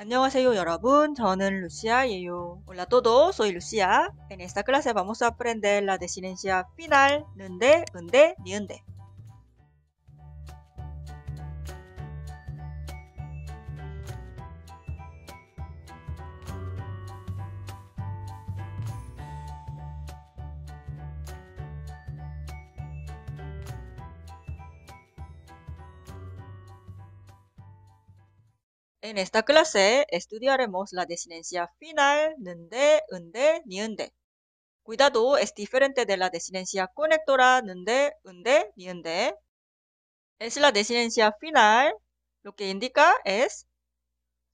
안녕하세요 여러분 저는 루시아예요 Hola todo soy Lucia En esta clase vamos a aprender la desinencia final 는데, 은데, 니은데 En esta clase estudiaremos la desinencia final, nde, unde, niunde. Cuidado es diferente de la desinencia conectora, nde, unde, niunde. Es la desinencia final, lo que indica es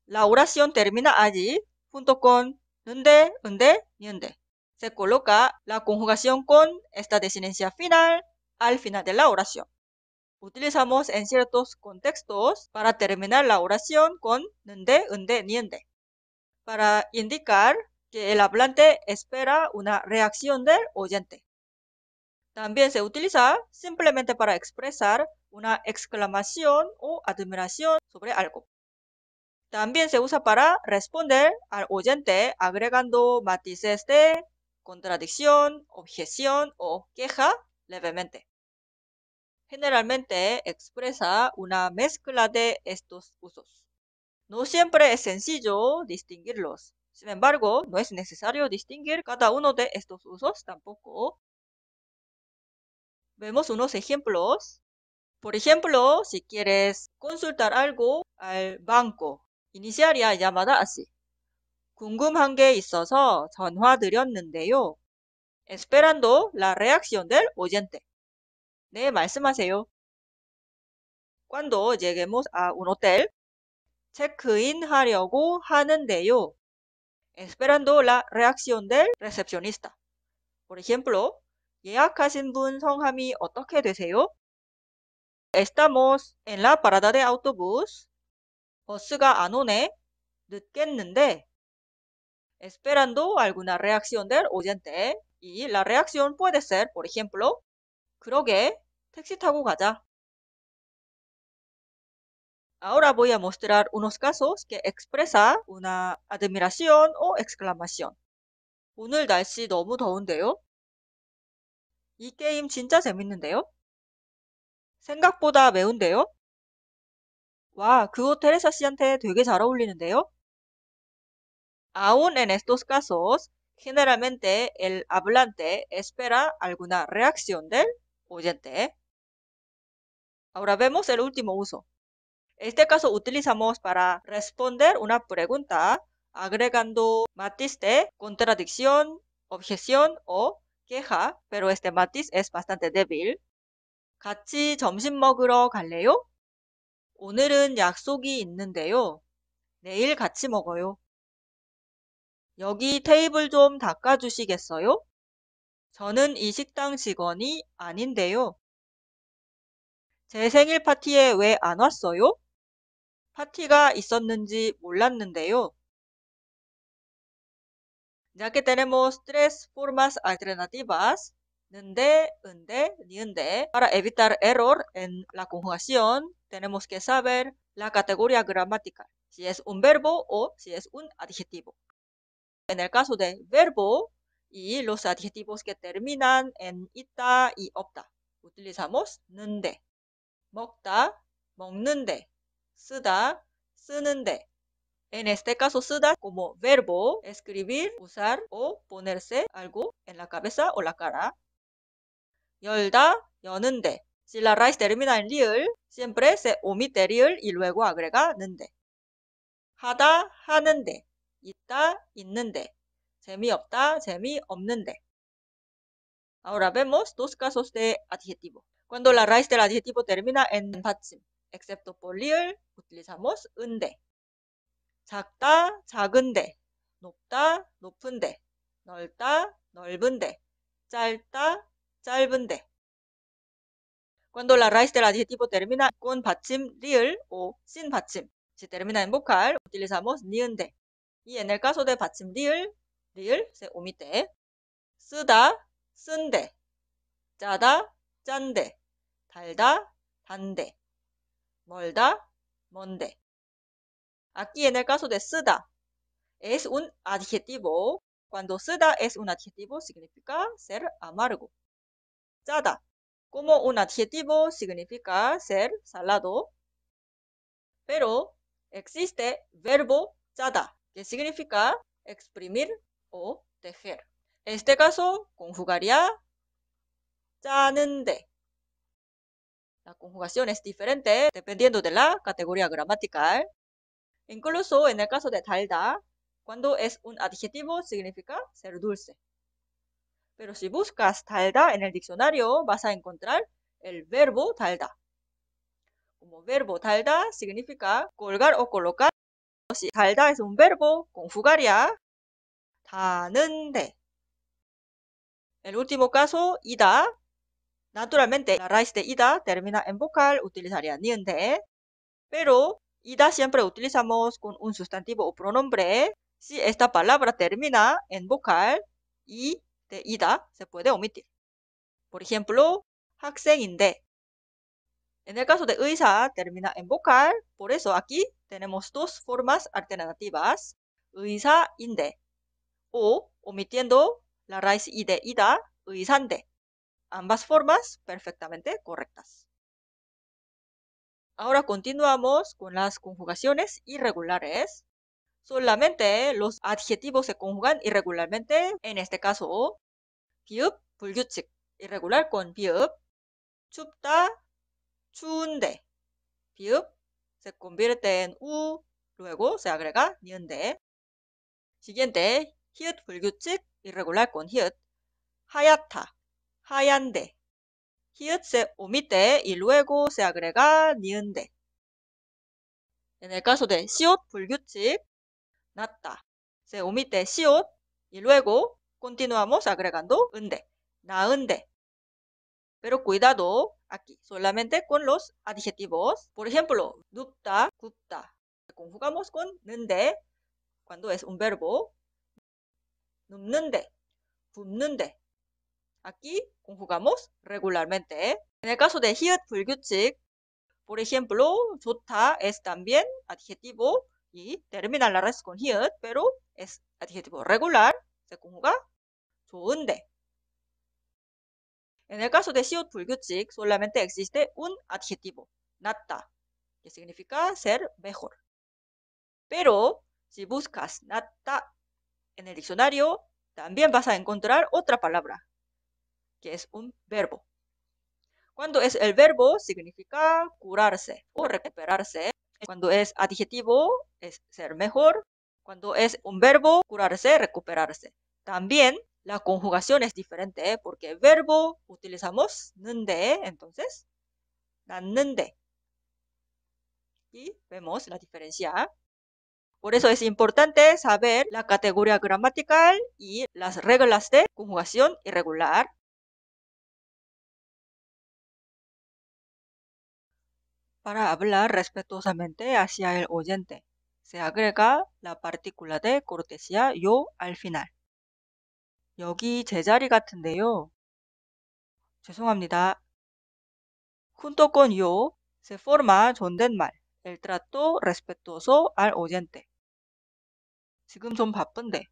la oración termina allí junto con nde, unde, niunde. Se coloca la conjugación con esta desinencia final al final de la oración utilizamos en ciertos contextos para terminar la oración con nde, nde, niende, para indicar que el hablante espera una reacción del oyente. También se utiliza simplemente para expresar una exclamación o admiración sobre algo. También se usa para responder al oyente agregando matices de contradicción, objeción o queja levemente generalmente expresa una mezcla de estos usos. No siempre es sencillo distinguirlos. Sin embargo, no es necesario distinguir cada uno de estos usos tampoco. Vemos unos ejemplos. Por ejemplo, si quieres consultar algo al banco, iniciaría llamada así. Esperando la reacción del oyente. 네, 말씀하세요. Cuando lleguemos a un hotel, 체크인 하려고 하는데요. Esperando la reacción del recepcionista. Por ejemplo, 예약하신 분 성함이 어떻게 되세요? Estamos en la parada de autobús. 버스가 안 오네. 늦겠는데. Esperando alguna reacción del oyente. Y la reacción puede ser, por ejemplo, 그러게 택시 타고 가자. Ahora voy a mostrar unos casos que expresa una admiración o exclamación. 오늘 날씨 너무 더운데요? 이 게임 진짜 재밌는데요? 생각보다 매운데요? 와, 그 호텔 에사 씨한테 되게 잘 어울리는데요? Aún en estos casos, generalmente el hablante espera alguna reacción del oyente. Ahora vemos el último uso. Este caso utilizamos para responder una pregunta agregando matiz de contradicción, objeción o queja, pero este matiz es bastante débil. 같이 점심 먹으러 갈래요? 오늘은 약속이 있는데요. 내일 같이 먹어요. 여기 테이블 좀 닦아주시겠어요? 저는 이 식당 직원이 아닌데요. 제 생일 왜 왔어요? 있었는지 몰랐는데요. Ya que tenemos tres formas alternativas, -nde, ni -nde, para evitar error en la conjugación, tenemos que saber la categoría gramática, si es un verbo o si es un adjetivo. En el caso de verbo y los adjetivos que terminan en ita y opta, utilizamos -nde. 먹다, 먹는데, 쓰다, 쓰는데. En este caso se da como verbo escribir, usar o ponerse algo en la cabeza o la cara. 열다, 여는데. Si la raíz termina en li을, siempre se omite li을 y luego agrega 는데. 하다, 하는데. 있다, 있는데. 재미없다, 재미없는데. Ahora vemos dos casos de adjetivo. Cuando la raíz del adjetivo termina en 받침, excepto por 리을, utilizamos 은데. 작다, 작은데. 높다, 높은데. 넓다, 넓은데. 짧다, 짧은데. Cuando la raíz del adjetivo termina con 받침 real o sin 받침, se termina en vocal, utilizamos 니은데. Y en el caso de 받침 real, real se omite. 쓰다, 쓴데. 짜다, 짠데. 달다, 단데. Molda, monde. Aquí en el caso de seda, es un adjetivo. Cuando seda es un adjetivo, significa ser amargo. 짜다, como un adjetivo, significa ser salado. Pero existe verbo 짜다, que significa exprimir o tejer. En este caso, conjugaría 짜는데 la conjugación es diferente ¿eh? dependiendo de la categoría gramatical. ¿eh? Incluso en el caso de talda, cuando es un adjetivo significa ser dulce. Pero si buscas talda en el diccionario vas a encontrar el verbo talda. Como verbo talda significa colgar o colocar. Si talda es un verbo, conjugaría 다는데. El último caso, ida, Naturalmente, la raíz de ida termina en vocal, utilizaría niente, ¿eh? pero ida siempre utilizamos con un sustantivo o pronombre. ¿eh? Si esta palabra termina en vocal, y de ida se puede omitir. Por ejemplo, 학생인데. En el caso de 의사 termina en vocal, por eso aquí tenemos dos formas alternativas, 의사인데 o omitiendo la raíz i de ida, 의사인데 ambas formas perfectamente correctas. Ahora continuamos con las conjugaciones irregulares. Solamente eh, los adjetivos se conjugan irregularmente, en este caso, 비읍, 불규칙, irregular con 비읍, 춥다, 추운데, 비읍, se convierte en u, luego se agrega eh. Siguiente, 불규칙, eh, irregular con 히읗 hayata, 하얀데. 히읗에 오미때 일 luego se agrega 니은데. En el caso de 시옷 불규칙 났다. Se omite 시옷 y luego continuamos agregando 은데. 나은데. Pero cuidado aquí, solamente con los adjetivos. Por ejemplo, 눕다, 굽다. Conjugamos con 는데 cuando es un verbo. 눕는데, 굽는데. Aquí conjugamos regularmente. ¿eh? En el caso de hiet 불규칙, por ejemplo, 좋다 es también adjetivo y termina la raíz con hiet, pero es adjetivo regular, se conjuga 좋은데. En el caso de hiet 불규칙, solamente existe un adjetivo, nata, que significa ser mejor. Pero si buscas nata en el diccionario, también vas a encontrar otra palabra que es un verbo. Cuando es el verbo, significa curarse o recuperarse. Cuando es adjetivo, es ser mejor. Cuando es un verbo, curarse, recuperarse. También la conjugación es diferente ¿eh? porque verbo utilizamos nende, ¿eh? entonces Nunde. Y vemos la diferencia. ¿ah? Por eso es importante saber la categoría gramatical y las reglas de conjugación irregular. Para hablar respetuosamente hacia el oyente, se agrega la partícula de cortesía yo al final. 여기 제자리 같은데요. 죄송합니다. Junto con yo se forma 존댓말 el trato respetuoso al oyente. 지금 좀 바쁜데.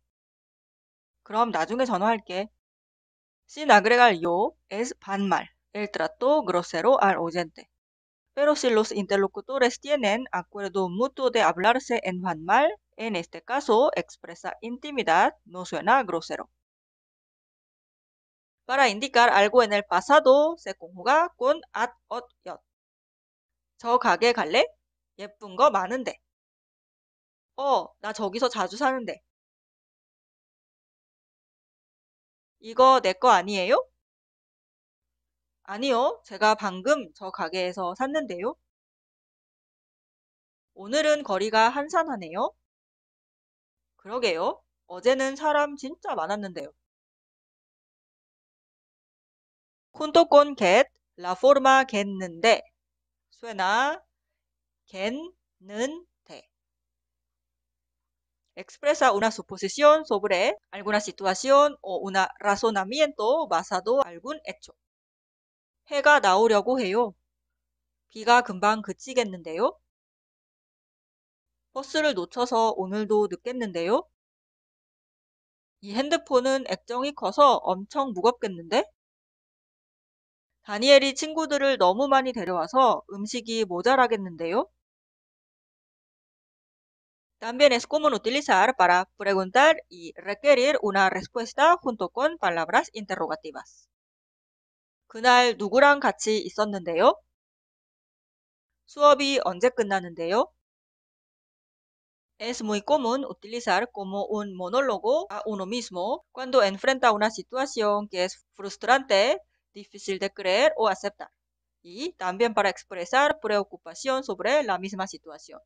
그럼 나중에 전화할게. Sin agregar yo es 반말 el trato grosero al oyente. Pero si los interlocutores tienen acuerdo mutuo de hablarse en Hanmal, en este caso expresa intimidad, no suena grosero. Para indicar algo en el pasado se conjuga con at, ot, yot. 저 가게 갈래? 예쁜 거 많은데. 어, 나 저기서 자주 사는데. 이거 내 거 아니에요? 아니요, 제가 방금 저 가게에서 샀는데요. 오늘은 거리가 한산하네요. 그러게요. 어제는 사람 진짜 많았는데요. Junto con get, la forma get는데, suena get는데. Expresa una suposición sobre alguna situación o un razonamiento basado algún hecho. 해가 나오려고 해요. 비가 금방 그치겠는데요? 버스를 놓쳐서 오늘도 늦겠는데요? 이 핸드폰은 액정이 커서 엄청 무겁겠는데? 다니엘이 친구들을 너무 많이 데려와서 음식이 모자라겠는데요? También es común utilizar para preguntar y requerir una respuesta junto con palabras interrogativas. 그날 누구랑 같이 있었는데요? 수업이 언제 끝나는데요? Es muy común utilizar como un monólogo a uno mismo cuando enfrenta una situación que es frustrante, difícil de creer o aceptar. Y también para expresar preocupación sobre la misma situación.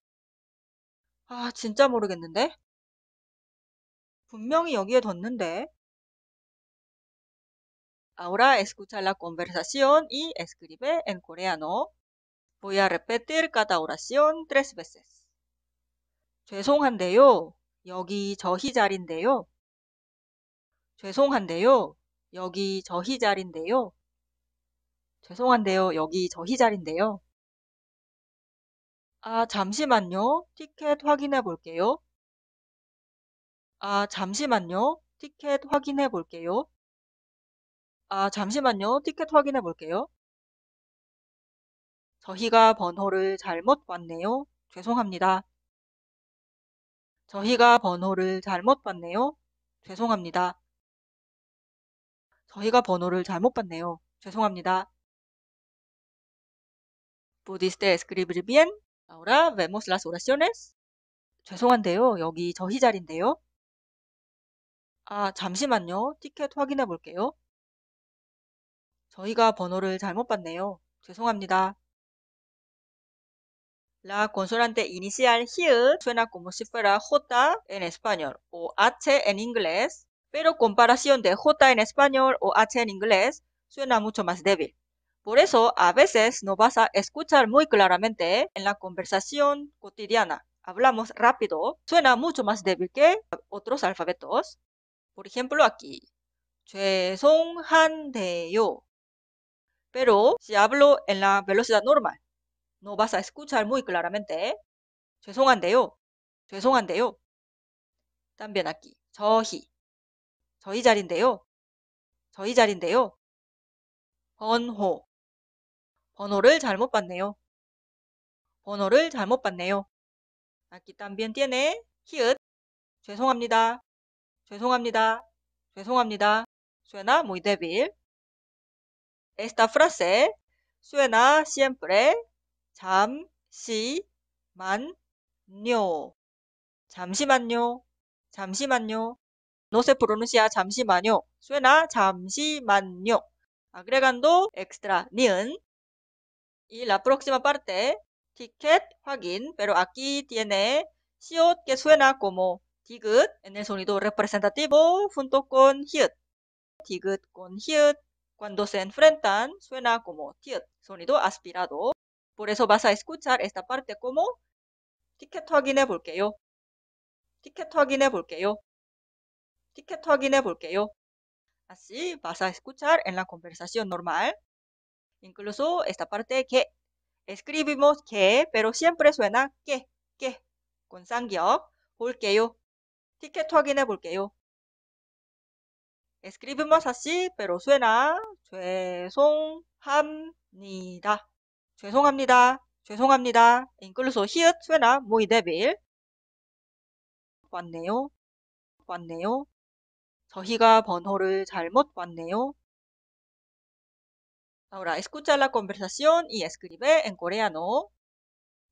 아, 진짜 모르겠는데? 분명히 여기에 뒀는데? Ahora escucha la conversación y escribe en coreano. Voy a repetir cada oración tres veces. 죄송한데요. 여기 저희 자리인데요. 죄송한데요. 여기 저희 자리인데요. 죄송한데요. 여기 저희 자리인데요. 아, 잠시만요. 티켓 확인해 볼게요. 아, 잠시만요. 티켓 확인해 볼게요. 아, 잠시만요. 티켓 확인해 볼게요. 저희가 번호를 잘못 봤네요. 죄송합니다. 저희가 번호를 잘못 봤네요. 죄송합니다. 저희가 번호를 잘못 봤네요. 죄송합니다. ¿Pudiste escribir bien? Ahora vemos las oraciones. 죄송한데요. 여기 저희 자리인데요. 아, 잠시만요. 티켓 확인해 볼게요. 저희가 번호를 잘못 봤네요. 죄송합니다. La consonante inicial here suena como si fuera J en español o H en inglés, pero comparación de J en español o H en inglés suena mucho más débil. Por eso a veces no vas a escuchar muy claramente en la conversación cotidiana. Hablamos rápido, suena mucho más débil que otros alfabetos. Por ejemplo, aquí. 죄송한데요. Pero si hablo en la velocidad normal, no vas a escuchar muy claramente. 죄송한데요. 죄송한데요. También aquí. 저희. 저희 자리인데요. 저희 자리인데요. 번호. 번호를 잘못 봤네요. 번호를 잘못 봤네요. Aquí también tiene hit. 죄송합니다. 죄송합니다. 죄송합니다. Suena muy débil. Esta frase suena siempre 잠시만요. 잠시만요. 잠시만요. No se pronuncia 잠시만요. Suena 잠시만요. Agregando extra 니은. Y la próxima parte, ticket 확인. Pero aquí tiene siot que suena como ticket en el sonido representativo junto con hit. Ticket con hit. Cuando se enfrentan, suena como tiet, sonido aspirado. Por eso vas a escuchar esta parte como 티켓 확인해 볼게요. 티켓 확인해 볼게요. 티켓 확인해 볼게요. Así vas a escuchar en la conversación normal. Incluso esta parte que escribimos que, pero siempre suena que, que, con sangyok, 볼게요. 티켓 확인해 볼게요. Escribimos así, pero suena 죄송합니다. 죄송합니다. 죄송합니다. Incluso here suena muy débil. 왔네요. 왔네요. 저희가 번호를 잘못 왔네요. Ahora escucha la conversación y escribe en coreano.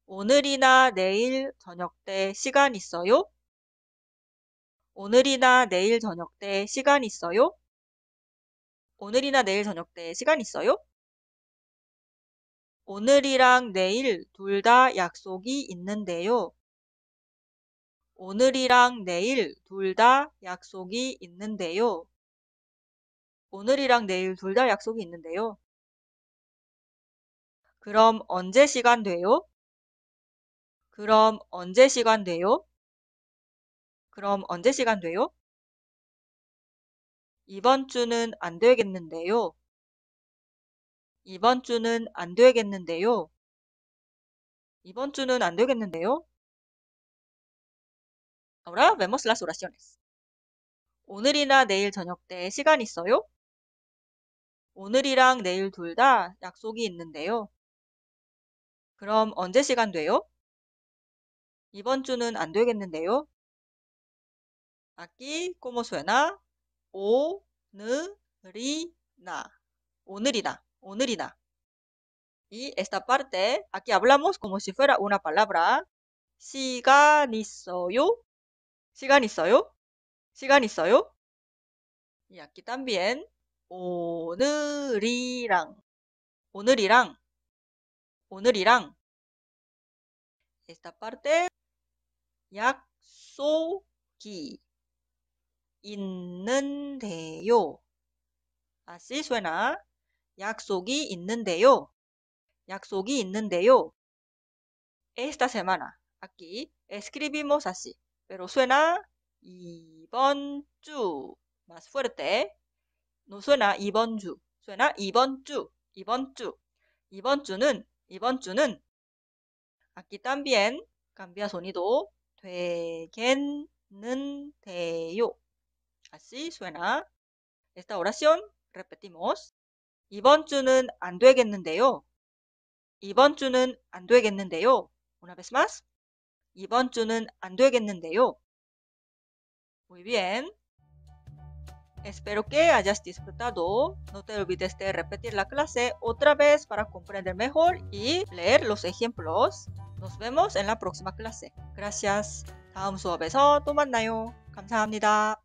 오늘이나 내일 저녁 때 시간 있어요? 오늘이나 내일 저녁 때 시간 있어요? 오늘이나 내일 저녁 때 시간 있어요? 오늘이랑 내일 둘 다 약속이 있는데요. 오늘이랑 내일 둘 다 약속이 있는데요. 오늘이랑 내일 둘 다 약속이 있는데요. 그럼 언제 시간 돼요? 그럼 언제 시간 돼요? 그럼 언제 시간 돼요? 이번 주는 안 되겠는데요. 이번 주는 안 되겠는데요. 이번 주는 안 되겠는데요. Ahora vemos las oraciones. 오늘이나 내일 저녁 때 시간 있어요? 오늘이랑 내일 둘 다 약속이 있는데요. 그럼 언제 시간 돼요? 이번 주는 안 되겠는데요. 아기 꼬모소에나 오늘이나 오늘이나 오늘이나 Y esta parte, aquí hablamos como si fuera una palabra. 시간 있어요? 시간 있어요? 시간 있어요? Y aquí también, 오늘이랑, 오늘이랑, 오늘이랑. Esta parte, 약속이, 있는데요. Así suena. 약속이 있는데요. 약속이 있는데요. Esta semana. Aquí escribimos así. Pero suena 이번 주. Más fuerte. No suena 이번 주. suena 이번 주. 이번 주. 이번 주는 이번 주는 aquí también cambia sonido 되겠는데 Así suena esta oración. Repetimos. 이번 Una vez más. Muy bien. Espero que hayas disfrutado. No te olvides de repetir la clase otra vez para comprender mejor y leer los ejemplos. Nos vemos en la próxima clase. Gracias. 다음 수업에서 또